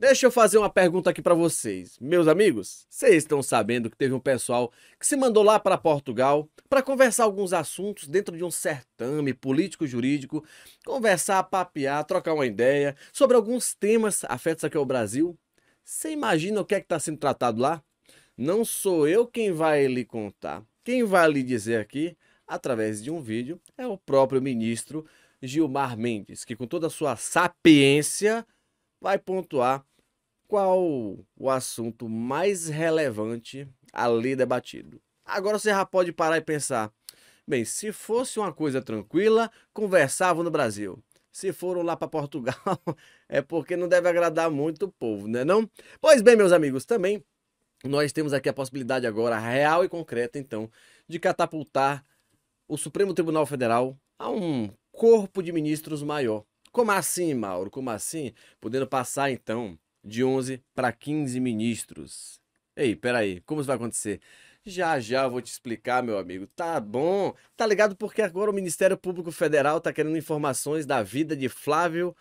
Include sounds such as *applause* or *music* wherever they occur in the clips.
Deixa eu fazer uma pergunta aqui para vocês. Meus amigos, vocês estão sabendo que teve um pessoal que se mandou lá para Portugal para conversar alguns assuntos dentro de um certame político-jurídico, conversar, papear, trocar uma ideia sobre alguns temas afetos aqui ao Brasil? Você imagina o que é que está sendo tratado lá? Não sou eu quem vai lhe contar. Quem vai lhe dizer aqui, através de um vídeo, é o próprio ministro Gilmar Mendes, que com toda a sua sapiência vai pontuar qual o assunto mais relevante ali debatido. Agora você já pode parar e pensar: bem, se fosse uma coisa tranquila, conversavam no Brasil. Se foram lá para Portugal, *laughs* é porque não deve agradar muito o povo, né não? Pois bem, meus amigos, também nós temos aqui a possibilidade agora real e concreta, então, de catapultar o Supremo Tribunal Federal a um corpo de ministros maior. Como assim, Mauro? Como assim? Podendo passar, então, de 11 para 15 ministros. Ei, peraí, como isso vai acontecer? Já já vou te explicar, meu amigo. Tá bom. Tá ligado porque agora o Ministério Público Federal tá querendo informações da vida de Flávio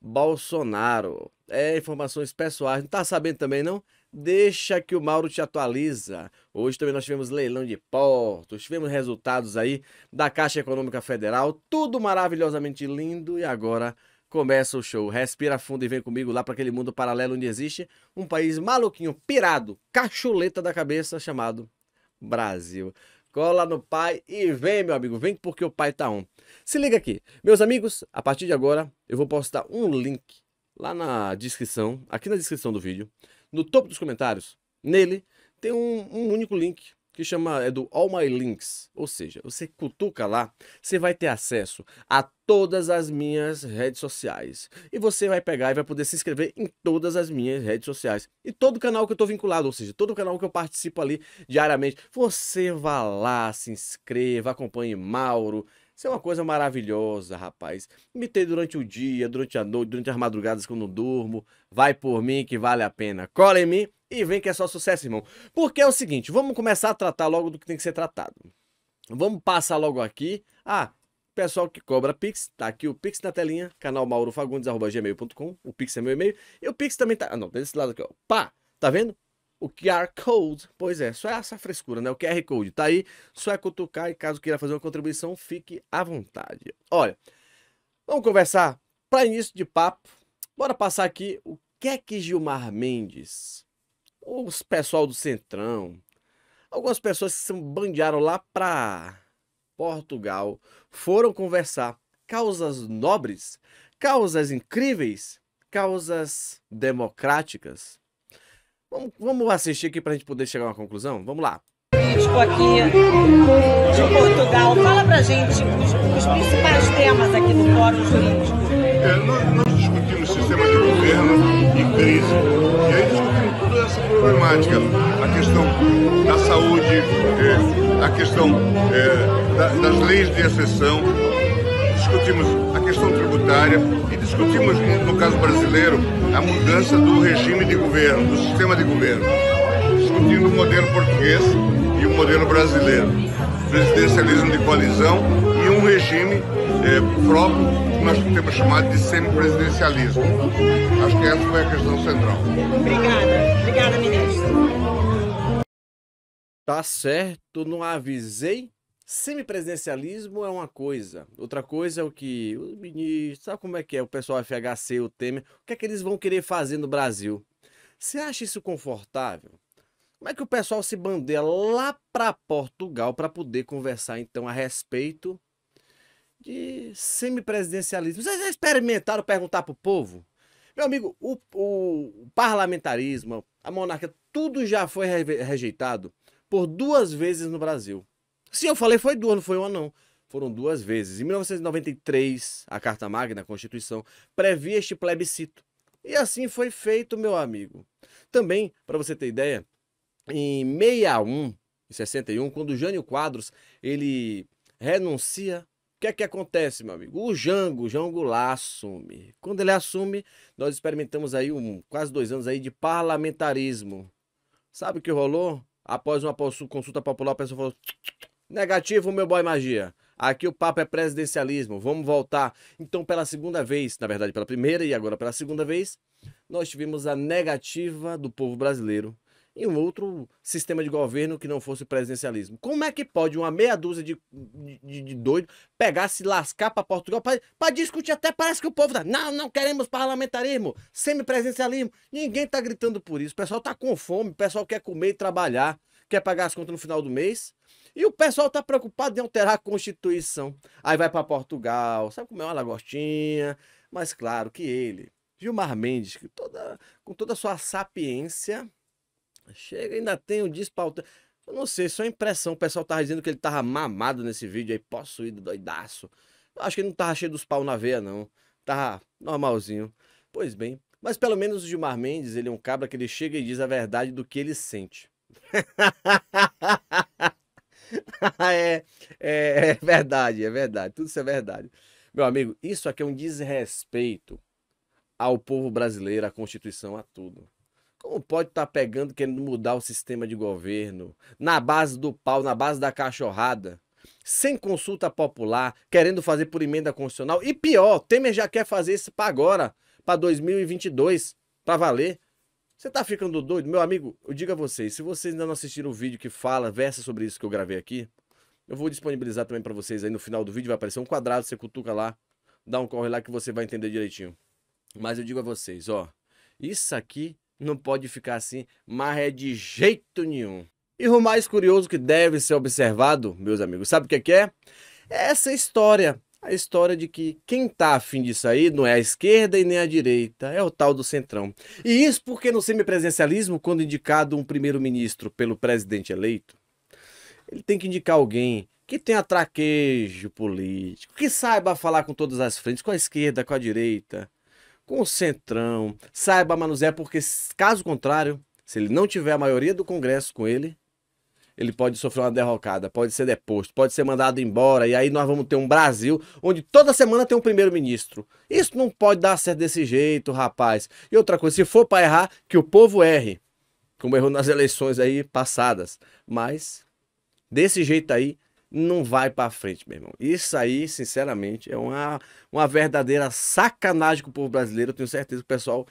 Bolsonaro. É, informações pessoais. Não tá sabendo também, não? Deixa que o Mauro te atualiza. Hoje também nós tivemos leilão de portos, tivemos resultados aí da Caixa Econômica Federal, tudo maravilhosamente lindo e agora começa o show. Respira fundo e vem comigo lá para aquele mundo paralelo onde existe um país maluquinho, pirado, cachuleta da cabeça, chamado Brasil. Cola no pai e vem, meu amigo, vem porque o pai tá on. Se liga aqui. Meus amigos, a partir de agora eu vou postar um link lá na descrição, aqui na descrição do vídeo, no topo dos comentários. Nele tem um, um único link que chama é do All My Links, ou seja, você cutuca lá, você vai ter acesso a todas as minhas redes sociais. E você vai pegar e vai poder se inscrever em todas as minhas redes sociais. E todo canal que eu estou vinculado, ou seja, todo canal que eu participo ali diariamente. Você vá lá, se inscreva, acompanhe Mauro, isso é uma coisa maravilhosa, rapaz. Me ter durante o dia, durante a noite, durante as madrugadas quando eu durmo. Vai por mim que vale a pena. Cola em mim e vem que é só sucesso, irmão. Porque é o seguinte, vamos começar a tratar logo do que tem que ser tratado. Vamos passar logo aqui. Ah, pessoal que cobra Pix, tá aqui o Pix na telinha, canal maurofagundes.gmail.com, o Pix é meu e-mail, e o Pix também tá, ah, não, desse lado aqui, ó, pá, tá vendo? O QR Code, pois é, só é essa frescura, né, o QR Code tá aí, só é cutucar e caso queira fazer uma contribuição, fique à vontade. Olha, vamos conversar, para início de papo, bora passar aqui o que é que Gilmar Mendes os pessoal do Centrão, algumas pessoas que se bandearam lá para Portugal, foram conversar causas nobres, causas incríveis, causas democráticas. Vamos, vamos assistir aqui para a gente poder chegar a uma conclusão? Vamos lá. Político aqui de Portugal, fala para a gente os, os, principais temas aqui do Fórum Jurídico. É, nós, nós discutimos sistema de governo e crise. E aí problemáticas, a questão da saúde, eh, a questão eh, da, das leis de exceção, discutimos a questão tributária e discutimos, no caso brasileiro, a mudança do regime de governo, do sistema de governo, discutindo o modelo português e o modelo brasileiro, presidencialismo de coalizão e um regime é, próprio que nós temos chamado de semipresidencialismo. Acho que essa foi a questão central. Obrigada, obrigada, ministro. Tá certo, não avisei. Semipresidencialismo é uma coisa, outra coisa é o que o ministro, sabe como é que é o pessoal FHC, o Temer, o que é que eles vão querer fazer no Brasil? Você acha isso confortável? Como é que o pessoal se bandeia lá para Portugal para poder conversar então a respeito de semipresidencialismo. Vocês já experimentaram perguntar para o povo? Meu amigo, o, o, parlamentarismo, a monarquia, tudo já foi rejeitado por duas vezes no Brasil. Sim, eu falei, foi duas, não foi uma, não. Foram duas vezes. Em 1993, a Carta Magna, a Constituição, previa este plebiscito. E assim foi feito, meu amigo. Também, para você ter ideia, em 61, em 61, quando o Jânio Quadros, ele renuncia que é que acontece, meu amigo? O Jango, o Jango lá assume. Quando ele assume, nós experimentamos aí um, quase dois anos aí de parlamentarismo. Sabe o que rolou? Após uma consulta popular, a pessoa falou: negativo, meu boy magia. Aqui o papo é presidencialismo, vamos voltar. Então, pela segunda vez, na verdade, pela primeira e agora pela segunda vez, nós tivemos a negativa do povo brasileiro em um outro sistema de governo que não fosse presidencialismo. Como é que pode uma meia dúzia de, de, de doido pegar, se lascar para Portugal para discutir? Até parece que o povo tá. Não, não queremos parlamentarismo, semipresidencialismo. Ninguém tá gritando por isso. O pessoal tá com fome, o pessoal quer comer e trabalhar, quer pagar as contas no final do mês. E o pessoal tá preocupado em alterar a Constituição. Aí vai para Portugal, sabe comer é uma lagostinha. Mas claro que ele, Gilmar Mendes, que toda, com toda a sua sapiência, Chega, ainda tem o despautando. Eu não sei, só impressão. O pessoal tava dizendo que ele tava mamado nesse vídeo aí, possuído, doidaço. Eu acho que ele não tava cheio dos pau na veia, não. Tava normalzinho. Pois bem. Mas pelo menos o Gilmar Mendes, ele é um cabra que ele chega e diz a verdade do que ele sente. *laughs* é, é, é verdade, é verdade. Tudo isso é verdade. Meu amigo, isso aqui é um desrespeito ao povo brasileiro, à Constituição, a tudo. Não pode estar tá pegando, querendo mudar o sistema de governo, na base do pau, na base da cachorrada, sem consulta popular, querendo fazer por emenda constitucional. E pior, Temer já quer fazer isso para agora, para 2022, para valer. Você tá ficando doido? Meu amigo, eu digo a vocês, se vocês ainda não assistiram o vídeo que fala, versa sobre isso que eu gravei aqui, eu vou disponibilizar também para vocês aí no final do vídeo, vai aparecer um quadrado, você cutuca lá, dá um corre lá que você vai entender direitinho. Mas eu digo a vocês, ó, isso aqui não pode ficar assim, mas é de jeito nenhum. E o mais curioso que deve ser observado, meus amigos, sabe o que é? É? é essa história. A história de que quem tá afim de sair não é a esquerda e nem a direita, é o tal do centrão. E isso porque no semipresencialismo, quando indicado um primeiro-ministro pelo presidente eleito, ele tem que indicar alguém que tenha traquejo político, que saiba falar com todas as frentes, com a esquerda, com a direita, concentrão, saiba manusear, porque caso contrário, se ele não tiver a maioria do Congresso com ele, ele pode sofrer uma derrocada, pode ser deposto, pode ser mandado embora, e aí nós vamos ter um Brasil onde toda semana tem um primeiro-ministro. Isso não pode dar certo desse jeito, rapaz. E outra coisa, se for para errar, que o povo erre, como errou nas eleições aí passadas. Mas desse jeito aí não vai para frente, meu irmão. Isso aí, sinceramente, é uma, uma verdadeira sacanagem com o povo brasileiro. Eu tenho certeza que o pessoal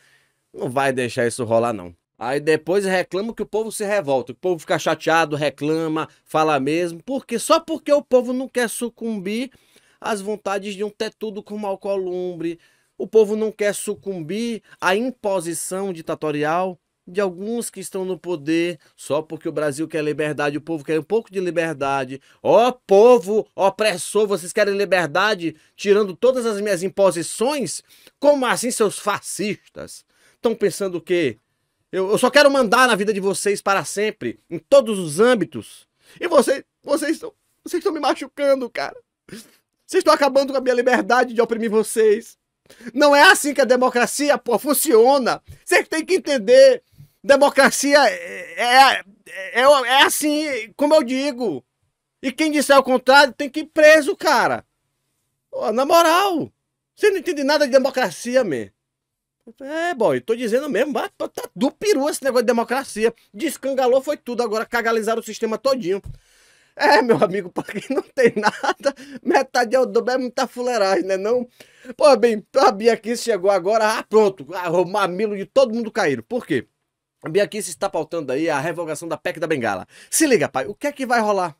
não vai deixar isso rolar, não. Aí depois reclama que o povo se revolta, que o povo fica chateado, reclama, fala mesmo, porque só porque o povo não quer sucumbir às vontades de um tetudo mau Alcolumbre, o povo não quer sucumbir à imposição ditatorial de alguns que estão no poder só porque o Brasil quer liberdade, o povo quer um pouco de liberdade. Ó oh, povo opressor, vocês querem liberdade tirando todas as minhas imposições? Como assim, seus fascistas? Estão pensando o quê? Eu, eu só quero mandar na vida de vocês para sempre, em todos os âmbitos. E vocês, vocês estão, vocês estão me machucando, cara. Vocês estão acabando com a minha liberdade de oprimir vocês. Não é assim que a democracia, pô, funciona. Vocês têm que entender. Democracia é é, é, é, é assim, como eu digo. E quem disser o contrário tem que ir preso, cara. Oh, na moral, você não entende nada de democracia, mesmo. É, boy, tô dizendo mesmo, tá, tá do peru esse negócio de democracia. Descangalou foi tudo, agora cagalizaram o sistema todinho. É, meu amigo, *laughs* pra quem não tem nada, metade é o dobro, é muita fuleiragem, né não? Pô, bem, a Bia aqui chegou agora, ah, pronto, ah, o mamilo de todo mundo caíram. Por quê? se está pautando aí a revogação da PEC da Bengala. Se liga, pai, o que é que vai rolar?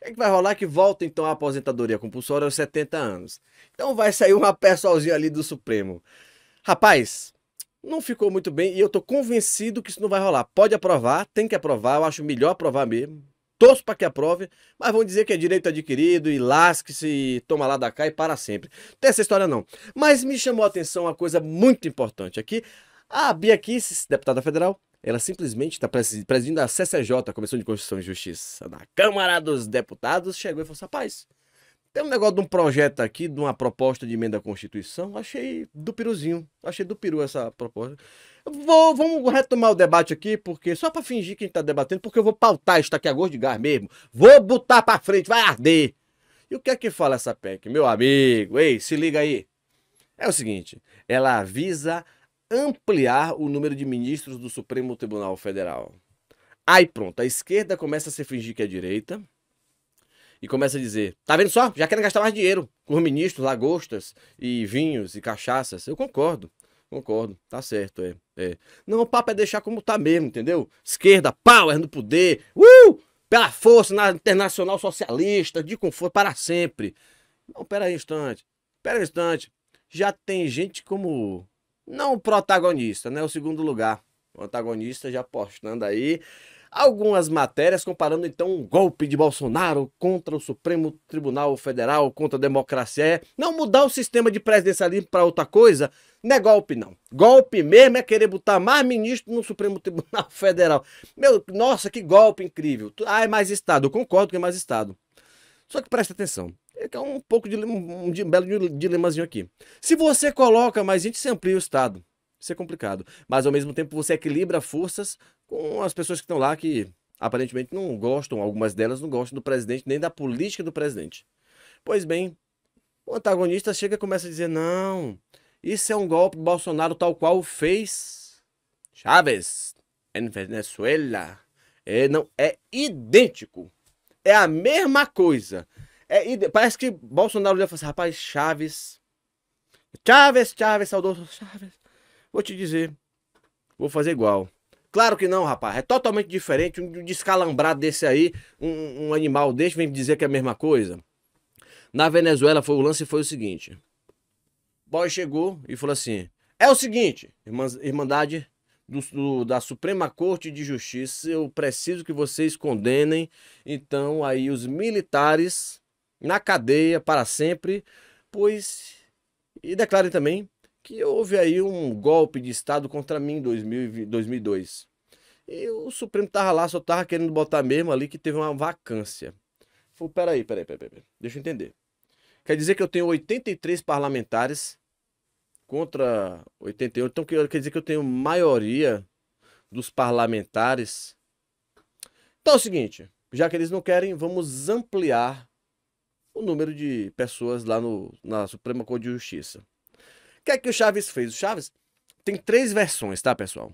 O que, é que vai rolar que volta então a aposentadoria compulsória aos 70 anos? Então vai sair uma pessoalzinha ali do Supremo. Rapaz, não ficou muito bem e eu tô convencido que isso não vai rolar. Pode aprovar, tem que aprovar, eu acho melhor aprovar mesmo. Torço para que aprove, mas vão dizer que é direito adquirido e lasque-se e toma lá da cá e para sempre. Não tem essa história não. Mas me chamou a atenção uma coisa muito importante aqui. A Bia Kicis, deputada federal, ela simplesmente está presidindo a CCJ, a Comissão de Constituição e Justiça, da Câmara dos Deputados, chegou e falou assim, rapaz, tem um negócio de um projeto aqui, de uma proposta de emenda à Constituição, achei do piruzinho, achei do peru essa proposta. Vou, vamos retomar o debate aqui, porque só para fingir que a gente está debatendo, porque eu vou pautar isso aqui a gosto de gás mesmo, vou botar para frente, vai arder. E o que é que fala essa PEC? Meu amigo, ei, se liga aí. É o seguinte, ela avisa ampliar o número de ministros do Supremo Tribunal Federal. Aí pronto, a esquerda começa a se fingir que é direita e começa a dizer: tá vendo só? Já querem gastar mais dinheiro com ministros, lagostas e vinhos e cachaças. Eu concordo, concordo, tá certo, é, é. Não, o papo é deixar como tá mesmo, entendeu? Esquerda, power no poder, uh! Pela força na internacional socialista, de conforto para sempre. Não, pera aí um instante, pera um instante. Já tem gente como não o protagonista, né? O segundo lugar. O protagonista já postando aí algumas matérias comparando então um golpe de Bolsonaro contra o Supremo Tribunal Federal, contra a democracia. É, não mudar o sistema de presidencialismo para outra coisa não é golpe, não. Golpe mesmo é querer botar mais ministro no Supremo Tribunal *laughs* Federal. Meu, nossa, que golpe incrível. Ah, é mais Estado. Eu concordo que é mais Estado. Só que presta atenção. É, é um pouco de um, um belo dilemazinho aqui. Se você coloca mais gente, você amplia o Estado. Isso é complicado. Mas ao mesmo tempo você equilibra forças com as pessoas que estão lá que aparentemente não gostam, algumas delas não gostam do presidente, nem da política do presidente. Pois bem, o antagonista chega e começa a dizer: não, isso é um golpe Bolsonaro tal qual fez Chávez em Venezuela. É, não, é idêntico. É a mesma coisa. É, parece que Bolsonaro olhou e falou assim, rapaz, Chaves. Chaves, Chaves, saudoso Chaves. Vou te dizer, vou fazer igual. Claro que não, rapaz. É totalmente diferente. Um descalambrado desse aí, um, um animal desse, vem dizer que é a mesma coisa. Na Venezuela, foi o lance foi o seguinte. Boy chegou e falou assim: É o seguinte, Irmandade do, do, da Suprema Corte de Justiça, eu preciso que vocês condenem. Então, aí, os militares na cadeia para sempre, pois. E declarem também que houve aí um golpe de Estado contra mim em 2002. E o Supremo tava lá, só tava querendo botar mesmo ali que teve uma vacância. Falei, peraí, peraí, peraí, peraí, deixa eu entender. Quer dizer que eu tenho 83 parlamentares contra 81, então quer dizer que eu tenho maioria dos parlamentares. Então é o seguinte, já que eles não querem, vamos ampliar o número de pessoas lá no, na Suprema Corte de Justiça. O que é que o Chaves fez? O Chaves tem três versões, tá, pessoal?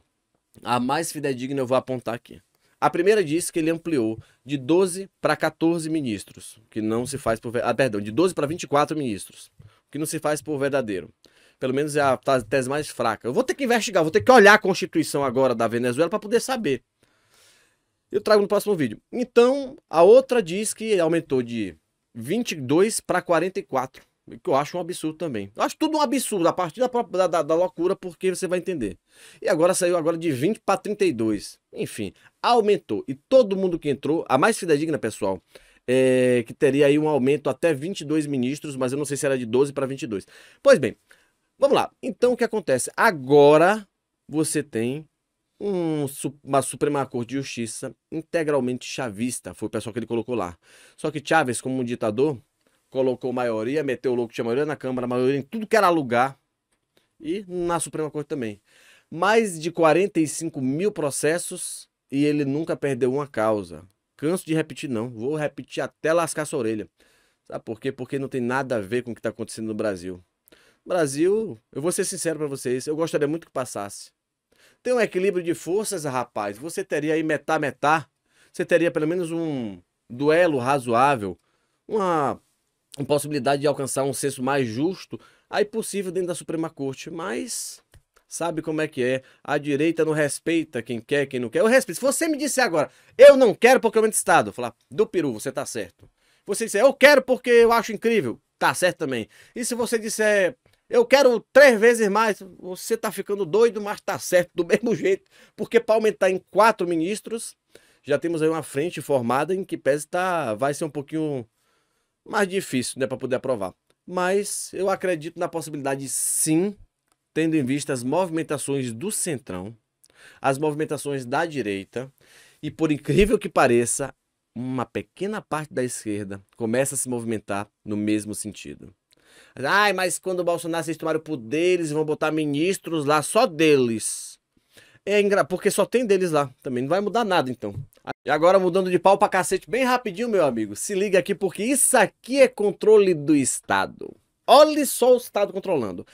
A mais fidedigna eu vou apontar aqui. A primeira diz que ele ampliou de 12 para 14 ministros, que não se faz por. Ah, perdão, de 12 para 24 ministros, que não se faz por verdadeiro. Pelo menos é a tese mais fraca. Eu vou ter que investigar, vou ter que olhar a Constituição agora da Venezuela para poder saber. Eu trago no próximo vídeo. Então, a outra diz que aumentou de 22 para 44. Que eu acho um absurdo também. Eu acho tudo um absurdo, a partir da, da, da loucura, porque você vai entender. E agora saiu agora de 20 para 32. Enfim, aumentou. E todo mundo que entrou, a mais fidedigna, pessoal, é, que teria aí um aumento até 22 ministros, mas eu não sei se era de 12 para 22. Pois bem, vamos lá. Então o que acontece? Agora você tem um, uma Suprema Corte de Justiça integralmente chavista, foi o pessoal que ele colocou lá. Só que Chávez, como um ditador, colocou maioria, meteu o louco, tinha maioria na Câmara, maioria em tudo que era lugar e na Suprema Corte também. Mais de 45 mil processos e ele nunca perdeu uma causa. Canso de repetir, não. Vou repetir até lascar sua orelha. Sabe por quê? Porque não tem nada a ver com o que está acontecendo no Brasil. Brasil, eu vou ser sincero para vocês, eu gostaria muito que passasse. Tem um equilíbrio de forças, rapaz. Você teria aí metá-metá. Você teria pelo menos um duelo razoável, uma, possibilidade de alcançar um senso mais justo, aí possível dentro da Suprema Corte. Mas sabe como é que é. A direita não respeita quem quer, quem não quer. Eu respeito. Se você me disser agora, eu não quero porque eu de Estado, falar, do Peru, você tá certo. Você disser, eu quero porque eu acho incrível, tá certo também. E se você disser, eu quero três vezes mais. Você está ficando doido, mas está certo do *laughs* mesmo jeito. Porque para aumentar em quatro ministros, já temos aí uma frente formada em que pese tá, vai ser um pouquinho mais difícil né, para poder aprovar. Mas eu acredito na possibilidade sim, tendo em vista as movimentações do Centrão, as movimentações da direita e, por incrível que pareça, uma pequena parte da esquerda começa a se movimentar no mesmo sentido. Ai, mas quando o Bolsonaro se tomaram o poder, eles vão botar ministros lá só deles. É engra... porque só tem deles lá também. Não vai mudar nada então. E agora mudando de pau pra cacete bem rapidinho, meu amigo. Se liga aqui porque isso aqui é controle do Estado. Olha só o Estado controlando.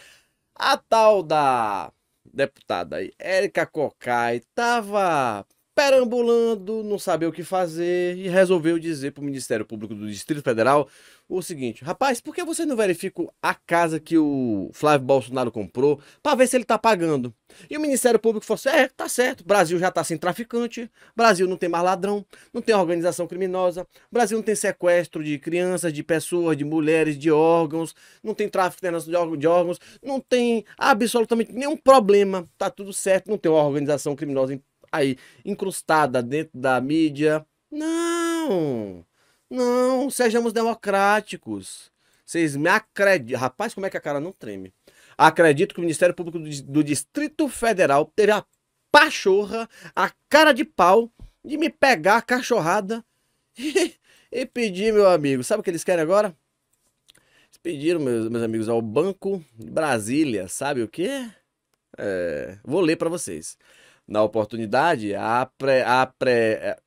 A tal da deputada aí, Érica Cocai, tava perambulando, não sabia o que fazer e resolveu dizer para o Ministério Público do Distrito Federal o seguinte: rapaz, por que você não verifica a casa que o Flávio Bolsonaro comprou para ver se ele está pagando? E o Ministério Público falou assim: é, tá certo, Brasil já está sem traficante, Brasil não tem mais ladrão, não tem organização criminosa, Brasil não tem sequestro de crianças, de pessoas, de mulheres, de órgãos, não tem tráfico de órgãos, não tem absolutamente nenhum problema, tá tudo certo, não tem uma organização criminosa em aí incrustada dentro da mídia. Não! Não, sejamos democráticos. Vocês me acreditam. Rapaz, como é que a cara não treme? Acredito que o Ministério Público do Distrito Federal teve a pachorra, a cara de pau de me pegar a cachorrada *laughs* e, pedir, meu amigo. Sabe o que eles querem agora? Eles pediram, meus, meus amigos, ao Banco Brasília, sabe o quê? É, vou ler para vocês na oportunidade, a, pre, a, pre, eh,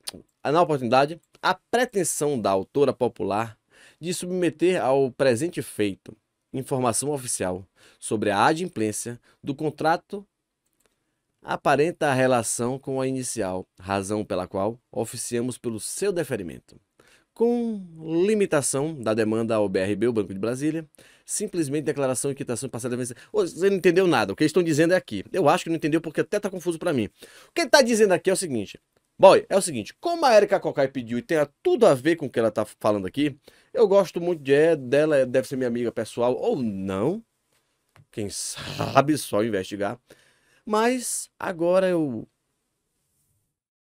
na oportunidade, a pretensão da autora popular de submeter ao presente feito informação oficial sobre a adimplência do contrato aparenta a relação com a inicial, razão pela qual oficiamos pelo seu deferimento. Com limitação da demanda ao BRB, o Banco de Brasília, simplesmente declaração e quitação de parcela vencida. Você não entendeu nada. O que eles estão dizendo é aqui. Eu acho que não entendeu porque até tá confuso para mim. O que ele tá dizendo aqui é o seguinte. Boy, é o seguinte, como a Erika Kokai pediu e tem tudo a ver com o que ela tá falando aqui, eu gosto muito de, é, dela, é, deve ser minha amiga pessoal ou não. Quem sabe só investigar. Mas agora eu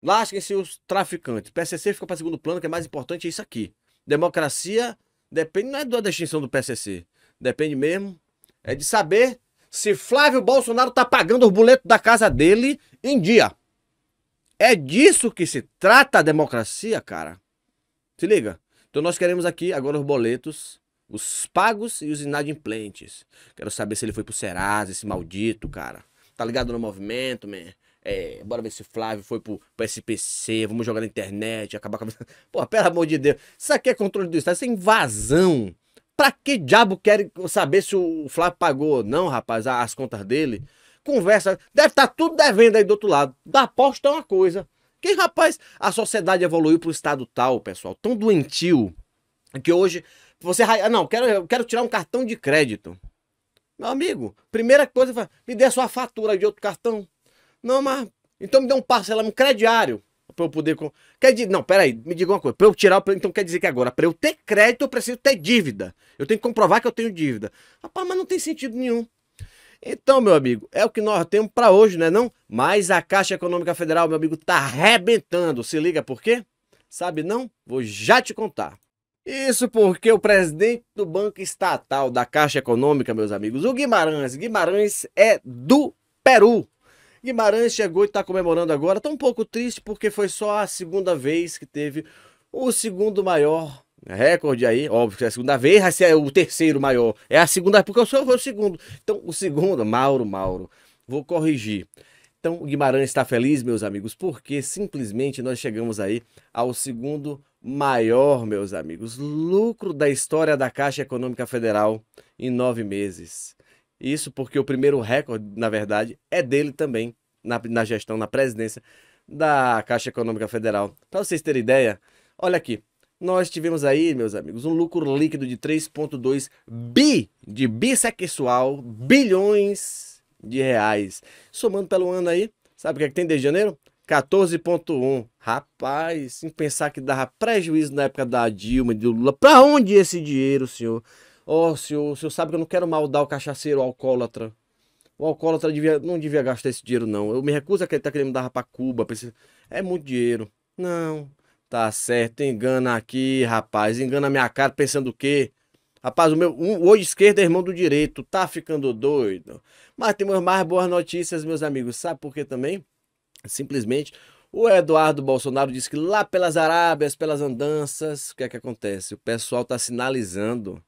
Lasquem-se os traficantes. PCC fica para segundo plano, que é mais importante é isso aqui. Democracia depende não é da extinção do PCC. Depende mesmo. É de saber se Flávio Bolsonaro tá pagando os boletos da casa dele em dia. É disso que se trata a democracia, cara. Se liga. Então nós queremos aqui agora os boletos, os pagos e os inadimplentes. Quero saber se ele foi pro Serasa, esse maldito, cara. Tá ligado no movimento, man? É, bora ver se Flávio foi pro, pro SPC, vamos jogar na internet, acabar com a. *laughs* Pô, pelo amor de Deus. Isso aqui é controle do Estado, isso é invasão Pra que diabo quer saber se o Flávio pagou ou não, rapaz, as contas dele? Conversa. Deve estar tá tudo devendo aí do outro lado. Da aposta é uma coisa. Que, rapaz, a sociedade evoluiu para o estado tal, pessoal, tão doentio, que hoje você. Ah, não, quero, quero tirar um cartão de crédito. Meu amigo, primeira coisa, me dê a sua fatura de outro cartão. Não, mas. Então me dê um parcelamento crediário pra eu poder. Quer dizer, não, peraí, me diga uma coisa. Pra eu tirar o. Então quer dizer que agora, pra eu ter crédito, eu preciso ter dívida. Eu tenho que comprovar que eu tenho dívida. Rapaz, mas não tem sentido nenhum. Então, meu amigo, é o que nós temos para hoje, né não? Mas a Caixa Econômica Federal, meu amigo, tá arrebentando. Se liga por quê? Sabe não? Vou já te contar. Isso porque o presidente do Banco Estatal da Caixa Econômica, meus amigos, o Guimarães, Guimarães é do Peru. Guimarães chegou e está comemorando agora. Está um pouco triste porque foi só a segunda vez que teve o segundo maior recorde aí. Óbvio que é a segunda vez, vai ser o terceiro maior. É a segunda, porque o senhor foi o segundo. Então, o segundo, Mauro, Mauro, vou corrigir. Então, o Guimarães está feliz, meus amigos, porque simplesmente nós chegamos aí ao segundo maior, meus amigos, lucro da história da Caixa Econômica Federal em nove meses. Isso porque o primeiro recorde, na verdade, é dele também, na, na gestão, na presidência da Caixa Econômica Federal. Para vocês terem ideia, olha aqui. Nós tivemos aí, meus amigos, um lucro líquido de 3,2 bi de bissexual bilhões de reais. Somando pelo ano aí, sabe o que, é que tem desde janeiro? 14,1. Rapaz, sem pensar que dava prejuízo na época da Dilma e do Lula. Para onde esse dinheiro, senhor? Ó, oh, senhor, o senhor sabe que eu não quero maldar o cachaceiro, o alcoólatra. O alcoólatra devia, não devia gastar esse dinheiro, não. Eu me recuso a acreditar que ele me dava pra Cuba. Pra esse... É muito dinheiro. Não. Tá certo, engana aqui, rapaz. Engana minha cara pensando o quê? Rapaz, o meu um, o esquerdo é irmão do direito. Tá ficando doido. Mas temos mais boas notícias, meus amigos. Sabe por quê também? Simplesmente o Eduardo Bolsonaro disse que lá pelas Arábias, pelas andanças, o que é que acontece? O pessoal tá sinalizando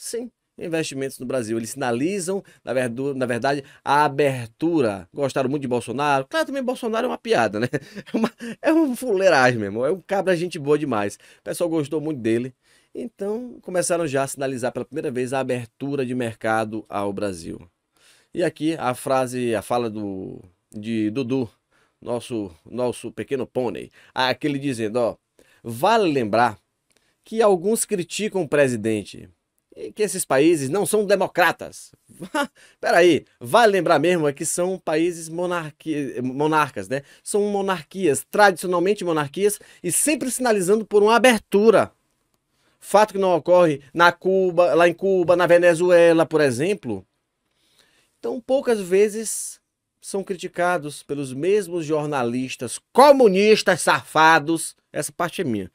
Sim, investimentos no Brasil. Eles sinalizam, na verdade, na verdade, a abertura. Gostaram muito de Bolsonaro. Claro, também Bolsonaro é uma piada, né? *laughs* É uma, é uma fuleiragem, meu irmão. É um cabra gente boa demais. O pessoal gostou muito dele. Então, começaram já a sinalizar pela primeira vez a abertura de mercado ao Brasil. E aqui a frase, a fala do, de Dudu, nosso, nosso pequeno pônei. Aquele dizendo, ó, vale lembrar que alguns criticam o presidente que esses países não são democratas. *laughs* Peraí, vale lembrar mesmo é que são países monarqui... monarcas, né? São monarquias, tradicionalmente monarquias, e sempre sinalizando por uma abertura. Fato que não ocorre na Cuba, lá em Cuba, na Venezuela, por exemplo. Então, poucas vezes são criticados pelos mesmos jornalistas comunistas safados. Essa parte é minha.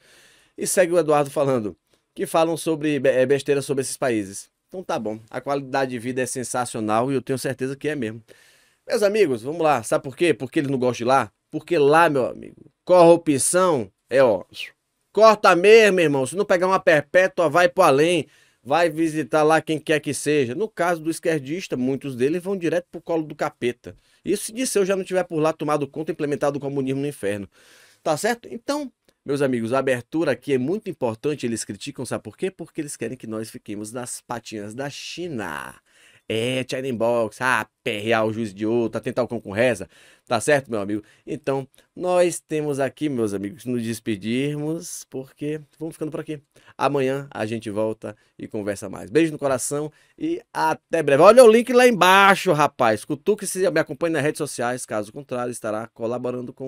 E segue o Eduardo falando que falam sobre é, besteira sobre esses países. Então tá bom. A qualidade de vida é sensacional e eu tenho certeza que é mesmo. Meus amigos, vamos lá. Sabe por quê? Porque eles não gostam de lá? Porque lá, meu amigo, corrupção é ó. Corta mesmo, irmão. Se não pegar uma perpétua, vai pro além. Vai visitar lá quem quer que seja. No caso do esquerdista, muitos deles vão direto pro colo do capeta. Isso se Disseu já não tiver por lá tomado conta e implementado o comunismo no inferno. Tá certo? Então, meus amigos, a abertura aqui é muito importante, eles criticam, sabe por quê? Porque eles querem que nós fiquemos nas patinhas da China. É, China Inbox, ah, perrear o juiz de outro, atentar o cão com reza, tá certo, meu amigo? Então, nós temos aqui, meus amigos, nos despedirmos, porque vamos ficando por aqui. Amanhã a gente volta e conversa mais. Beijo no coração e até breve. Olha o link lá embaixo, rapaz. Cutuque se me acompanhe nas redes sociais, caso contrário, estará colaborando com...